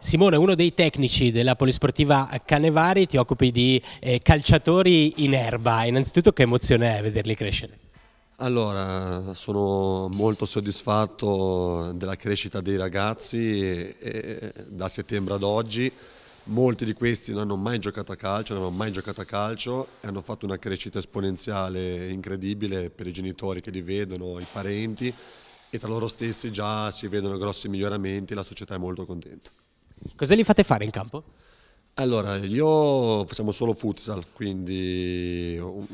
Simone, uno dei tecnici della Polisportiva Canevari, ti occupi di eh, calciatori in erba. Innanzitutto che emozione è vederli crescere? Allora, sono molto soddisfatto della crescita dei ragazzi e, eh, e, da settembre ad oggi. Molti di questi non hanno mai giocato a calcio, non hanno mai giocato a calcio e hanno fatto una crescita esponenziale incredibile per i genitori che li vedono, i parenti e tra loro stessi già si vedono grossi miglioramenti, la società è molto contenta. Cosa li fate fare in campo? Allora, io facciamo solo futsal, quindi um,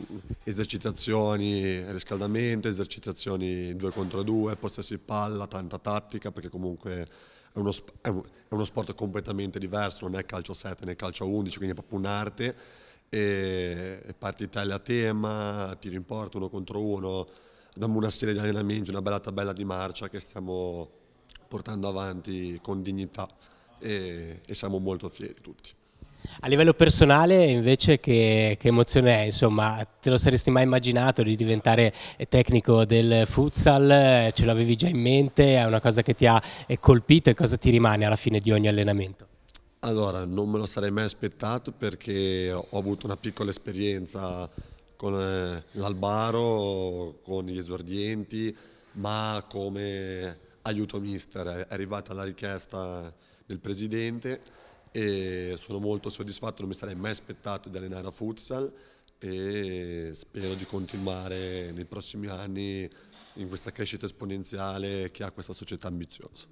esercitazioni, riscaldamento, esercitazioni 2 contro 2, possessi palla, tanta tattica, perché comunque è uno, è uno, sport completamente diverso, non è calcio 7 né calcio 11, quindi è proprio un'arte. E partita a tema, tiro in porta uno contro uno, abbiamo una serie di allenamenti, una bella tabella di marcia che stiamo portando avanti con dignità e, e siamo molto fieri tutti. A livello personale invece che, che, emozione è? Insomma, te lo saresti mai immaginato di diventare tecnico del futsal? Ce l'avevi già in mente? È una cosa che ti ha eh, colpito e cosa ti rimane alla fine di ogni allenamento? Allora, non me lo sarei mai aspettato perché ho avuto una piccola esperienza con eh, l'Albaro, con gli esordienti, ma come aiuto mister, è arrivata la richiesta del presidente e sono molto soddisfatto, non mi sarei mai aspettato di allenare a futsal e spero di continuare nei prossimi anni in questa crescita esponenziale che ha questa società ambiziosa.